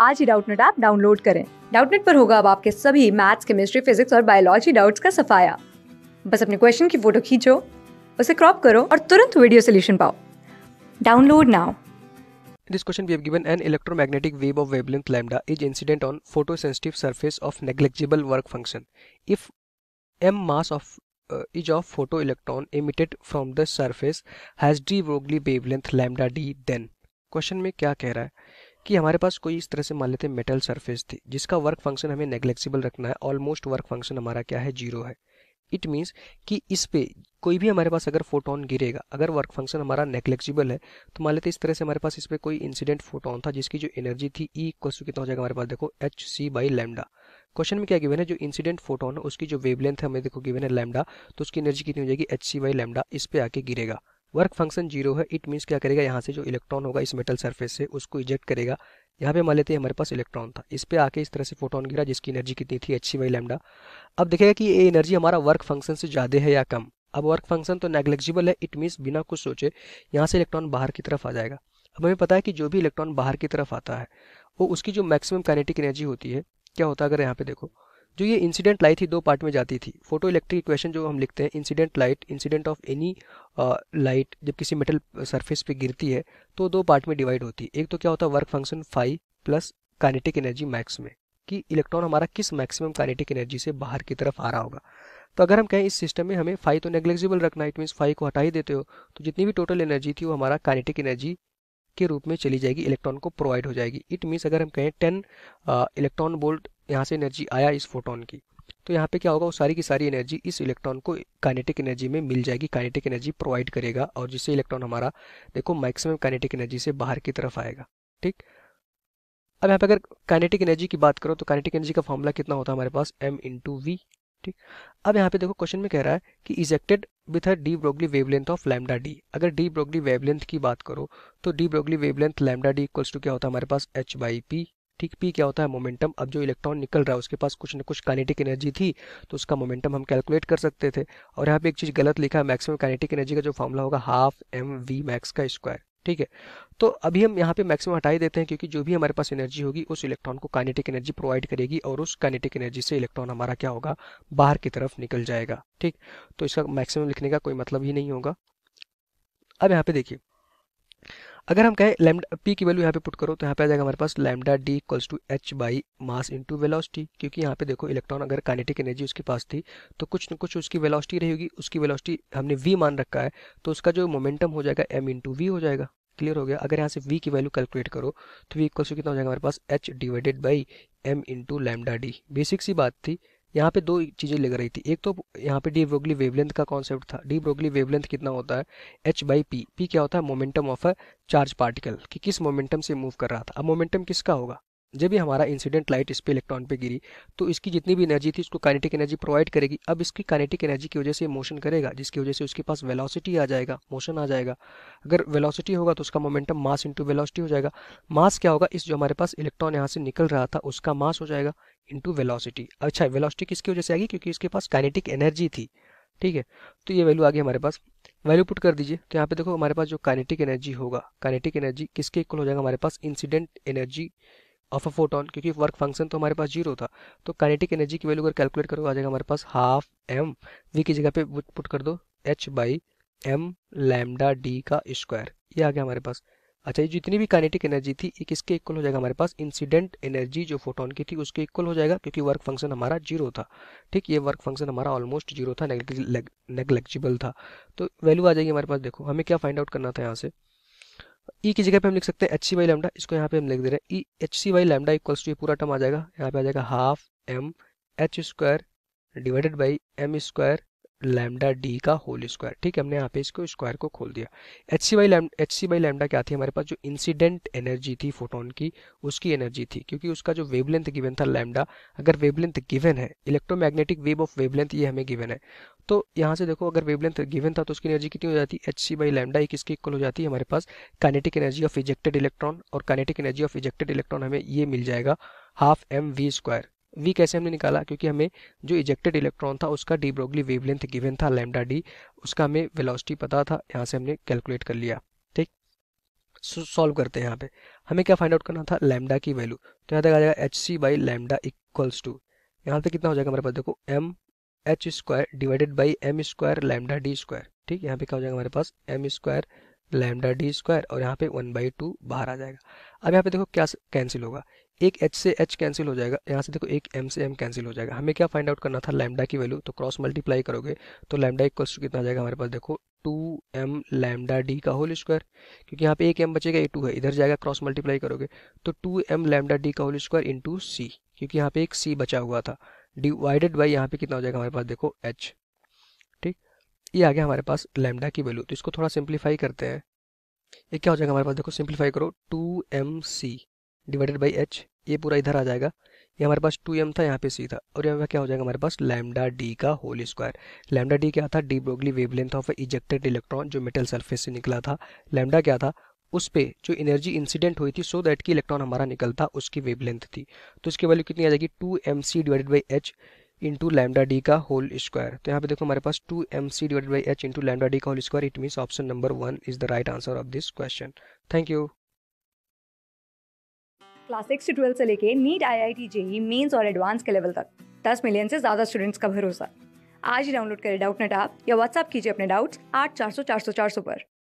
आज ही Doubtnut app download करें डाउटनेट पर होगा अब आपके सभी मैथ्स केमिस्ट्री फिजिक्स और बायोलॉजी डाउट्स का सफाया बस अपने क्वेश्चन की फोटो खींचो उसे क्रॉप करो और तुरंत वीडियो सोल्यूशन पाओ download now In this question we have given an electromagnetic wave of wavelength lambda is incident on photosensitive surface of negligible work function. If m mass of uh, is of photoelectron emitted from the surface has de Broglie wavelength lambda d then question में क्या कह रहा है कि हमारे पास कोई इस तरह से मान लेते हैं मेटल सरफेस थी जिसका वर्क फंक्शन हमें नेग्लेक्सिबल रखना है ऑलमोस्ट वर्क फंक्शन हमारा क्या है जीरो है इट मीन्स कि इस पे कोई भी हमारे पास अगर फोटोन गिरेगा अगर वर्क फंक्शन हमारा नेग्लेक्सिबल है तो मान लेते इस तरह से हमारे पास इस पर कोई इंसिडेंट फोटोन था जिसकी जो एनर्जी थी ई e क्वेश्चन कितना हो जाएगा हमारे पास देखो H C by lambda question में क्या गिवन है जो इंसिडेंट फोटोन है उसकी जो वेवलेंथ है हमें देखो गिवन है लैमडा तो उसकी एनर्जी कितनी हो जाएगी एच सी बाई लैमडा इस पर आके गिरेगा वर्क फंक्शन जीरो है इट मीन्स क्या करेगा यहाँ से जो इलेक्ट्रॉन होगा इस मेटल सरफेस से उसको इजेक्ट करेगा यहाँ पे मान लेते हैं हमारे पास इलेक्ट्रॉन था इस पर आके इस तरह से फोटोन गिरा जिसकी एनर्जी कितनी थी अच्छी वाई लैमडा अब देखेगा कि ये एनर्जी हमारा वर्क फंक्शन से ज़्यादा है या कम अब वर्क फंक्शन तो नेग्लेक्जिबल है इट मीन्स बिना कुछ सोचे यहाँ से इलेक्ट्रॉन बाहर की तरफ आ जाएगा अब हमें पता है कि जो भी इलेक्ट्रॉन बाहर की तरफ आता है वो उसकी जो मैक्सिमम कैनेटिक एनर्जी होती है क्या होता है अगर यहाँ पे देखो जो ये इंसिडेंट लाइट ही दो पार्ट में जाती थी फोटो इलेक्ट्रिक इक्वेशन जो हम लिखते हैं incident light incident of any light जब किसी मेटल सरफेस पे गिरती है तो दो पार्ट में डिवाइड होती है एक तो क्या होता है work function five plus kinetic energy max में कि इलेक्ट्रॉन हमारा किस मैक्सिमम कानेटिक एनर्जी से बाहर की तरफ आ रहा होगा तो अगर हम कहें इस सिस्टम में हमें फाइव तो नेग्लेक्जिबल रखना इट मीन्स फाइव को हटा ही देते हो तो जितनी भी टोटल एनर्जी थी वो हमारा कानेटिक एनर्जी के रूप में चली जाएगी इलेक्ट्रॉन को प्रोवाइड हो जाएगी इट मीन्स अगर हम कहें टेन इलेक्ट्रॉन बोल्ट यहाँ से एनर्जी आया इस फोटोन की तो यहाँ पे क्या होगा वो सारी की सारी एनर्जी इस इलेक्ट्रॉन को काइनेटिक एनर्जी में मिल जाएगी काइनेटिक एनर्जी प्रोवाइड करेगा और जिससे इलेक्ट्रॉन हमारा देखो मैक्सिमम काइनेटिक एनर्जी से बाहर की तरफ आएगा ठीक अब यहाँ पे अगर काइनेटिक एनर्जी की बात करो तो काइनेटिक एनर्जी का फॉर्मूला कितना होता है हमारे पास एम इंटू वी ठीक अब यहाँ पे देखो क्वेश्चन में कह रहा है कि ejected with a de Broglie wavelength of lambda D अगर डी ब्रोगली वेवलेंथ की बात करो तो de Broglie wavelength lambda D equals to क्या होता है हमारे पास एच बाई पी ठीक पी क्या होता है मोमेंटम अब जो इलेक्ट्रॉन निकल रहा है उसके पास कुछ ना कुछ काइनेटिक एनर्जी थी तो उसका मोमेंटम हम कैलकुलेट कर सकते थे और यहाँ पे एक चीज़ गलत लिखा है मैक्सिमम काइनेटिक एनर्जी का जो फॉर्मूला होगा हाफ एम वी मैक्स का स्क्वायर ठीक है तो अभी हम यहाँ पे मैक्सिमम हटाई देते हैं क्योंकि जो भी हमारे पास एनर्जी होगी उस इलेक्ट्रॉन को काइनेटिक एनर्जी प्रोवाइड करेगी और उस काइनेटिक एनर्जी से इलेक्ट्रॉन हमारा क्या होगा बाहर की तरफ निकल जाएगा ठीक तो इसका मैक्सिमम लिखने का कोई मतलब ही नहीं होगा अब यहाँ पे देखिए अगर हम कहें लेमडा पी की वैल्यू यहाँ पे पुट करो तो यहाँ पे आ जाएगा हमारे पास lambda D equals to H by mass into velocity क्योंकि यहाँ पे देखो इलेक्ट्रॉन अगर काइनेटिक एनर्जी उसके पास थी तो कुछ न कुछ उसकी वेलोसिटी रहेगी उसकी वेलोसिटी हमने वी मान रखा है तो उसका जो मोमेंटम हो जाएगा एम इंटू वी हो जाएगा क्लियर हो गया अगर यहाँ से वी की वैल्यू कैलकुलेट करो तो वी इक्वल्स टू कितना हो जाएगा हमारे पास H divided by M into lambda D basic C बात थी यहाँ पे दो चीज़ें लग रही थी एक तो यहाँ पे डी ब्रोगली वेवलेंथ का कॉन्सेप्ट था डी ब्रोगली वेवलेंथ कितना होता है एच बाई पी पी क्या होता है momentum of a charge particle कि किस मोमेंटम से मूव कर रहा था अब मोमेंटम किसका होगा जब भी हमारा इंसिडेंट लाइट इस पर इलेक्ट्रॉन पे गिरी तो इसकी जितनी भी एनर्जी थी उसको काइनेटिक एनर्जी प्रोवाइड करेगी अब इसकी काइनेटिक एनर्जी की वजह से मोशन करेगा जिसकी वजह से उसके पास वेलोसिटी आ जाएगा मोशन आ जाएगा अगर वेलोसिटी होगा तो उसका मोमेंटम मास इंटू वेलोसिटी हो जाएगा मास क्या होगा इस जो हमारे पास इलेक्ट्रॉन यहाँ से निकल रहा था उसका मास हो जाएगा इंटू वेलासिटी अच्छा वेलासिटी किसकी वजह से आएगी क्योंकि इसके पास काइनेटिक एनर्जी थी ठीक है तो ये वैल्यू आ गई हमारे पास वैल्यू पुट कर दीजिए तो यहाँ पे देखो हमारे पास जो काइनेटिक एनर्जी होगा काइनेटिक एनर्जी किसके इक्वल हो जाएगा हमारे पास incident energy of a photon क्योंकि वर्क फंक्शन तो हमारे पास जीरो था तो काइनेटिक एनर्जी की वैल्यू अगर कैलकुलेट करो आ जाएगा हमारे पास हाफ एम वी की जगह पे पुट कर दो H by M lambda D का स्क्वायर ये आ गया हमारे पास अच्छा ये जितनी भी काइनेटिक एनर्जी थी ये किसके इक्वल हो जाएगा हमारे पास इंसिडेंट एनर्जी जो फोटोन की थी उसके इक्वल हो जाएगा क्योंकि वर्क फंक्शन हमारा जीरो था ठीक ये वर्क फंक्शन हमारा ऑलमोस्ट जीरो था नेग्लेक्जिबल था तो वैल्यू आ जाएगी हमारे पास देखो हमें क्या फाइंड आउट करना था यहाँ से ई e की जगह पे हम लिख सकते हैं एच सी वाई लैमडा इसको यहाँ पे हम लिख दे रहे हैं E H C by lambda equals to ये पूरा टर्म आ जाएगा यहाँ पे आ जाएगा half M H square divided by M square lambda D का होल स्क्वायर ठीक है हमने यहाँ पे इसको स्क्वायर को खोल दिया H C by H C by lambda क्या थी हमारे पास जो इंसिडेंट एनर्जी थी फोटोन की उसकी एनर्जी थी क्योंकि उसका जो वेवलेंथ गिवन था लैमडा अगर वेवलेंथ गिवन है इलेक्ट्रोमैग्नेटिक वेव ऑफ वेवलेंथ ये हमें गिवन है तो यहाँ से देखो अगर वेवलेंथ गिवन था तो उसकी एनर्जी कितनी हो जाती है एच सी बाई लैमडा एक इसकी इक्वल हो जाती है हमारे पास kinetic energy of ejected electron और kinetic energy of ejected electron हमें ये मिल जाएगा half M V square V कैसे हमने निकाला क्योंकि हमें जो इजेक्टेड इलेक्ट्रॉन था उसका डी ब्रोगली वेवलेंथ गिवन था लैमडा डी उसका हमें वेलोसिटी पता था यहाँ से हमने कैलकुलेट कर लिया ठीक सॉल्व करते हैं यहाँ पे हमें क्या फाइंड आउट करना था लैमडा की वैल्यू तो यहाँ तक आ जाएगा H C by lambda equals to यहाँ पे कितना हो जाएगा हमारे पास देखो M H square divided by M square lambda D square ठीक यहाँ पे क्या हो जाएगा हमारे पास M square lambda D square और यहाँ पे वन बाई टू बाहर आ जाएगा अब यहाँ पे देखो क्या कैंसिल होगा एक एच से एच कैंसिल हो जाएगा यहाँ से देखो एक एम से एम कैंसिल हो जाएगा हमें क्या फाइंड आउट करना था लैमडा की वैल्यू तो क्रॉस मल्टीप्लाई करोगे तो लैमडा इक्वल टू कितना जाएगा हमारे पास देखो टू एम लैमडा डी का होल स्क्वायर क्योंकि यहाँ पे एक एम बचेगा ये टू है इधर जाएगा क्रॉस मल्टीप्लाई करोगे तो टू एम लैमडा डी का होल स्क्वायर इंटू सी क्योंकि यहाँ पे एक सी बचा हुआ था डिवाइडेड बाई यहाँ पे कितना हो जाएगा हमारे पास देखो एच ठीक ये आ गया हमारे पास लेमडा की वैल्यू तो इसको थोड़ा सिंप्लीफाई करते हैं ये क्या हो जाएगा हमारे पास देखो सिंप्लीफाई करो two M C divided by H ये पूरा इधर आ जाएगा ये हमारे पास टू एम था यहाँ पे सी था और यहाँ पे क्या हो जाएगा हमारे पास लैमडा डी का होल स्क्वायर लैमडा डी क्या था de Broglie wavelength of ejected electron जो मेटल सर्फेस से निकला था लैमडा क्या था उस पर जो एनर्जी इंसिडेंट हुई थी सो दैट की इलेक्ट्रॉन हमारा निकलता उसकी वेब थी तो इसकी वैल्यू कितनी आ जाएगी two M C divided by H into lambda D का होल स्क्वायर तो यहाँ पे देखो हमारे पास two M C divided by H into lambda D का whole square it means option number one is the right answer of this question thank you class six से twelfth से लेके NEET I I T JEE mains और advance के level तक दस million से ज्यादा स्टूडेंट्स का भरोसा आज ही डाउनलोड करें डाउट नेट आप या व्हाट्सअप कीजिए अपने डाउट्स आठ चार सौ चार सौ चार सौ पर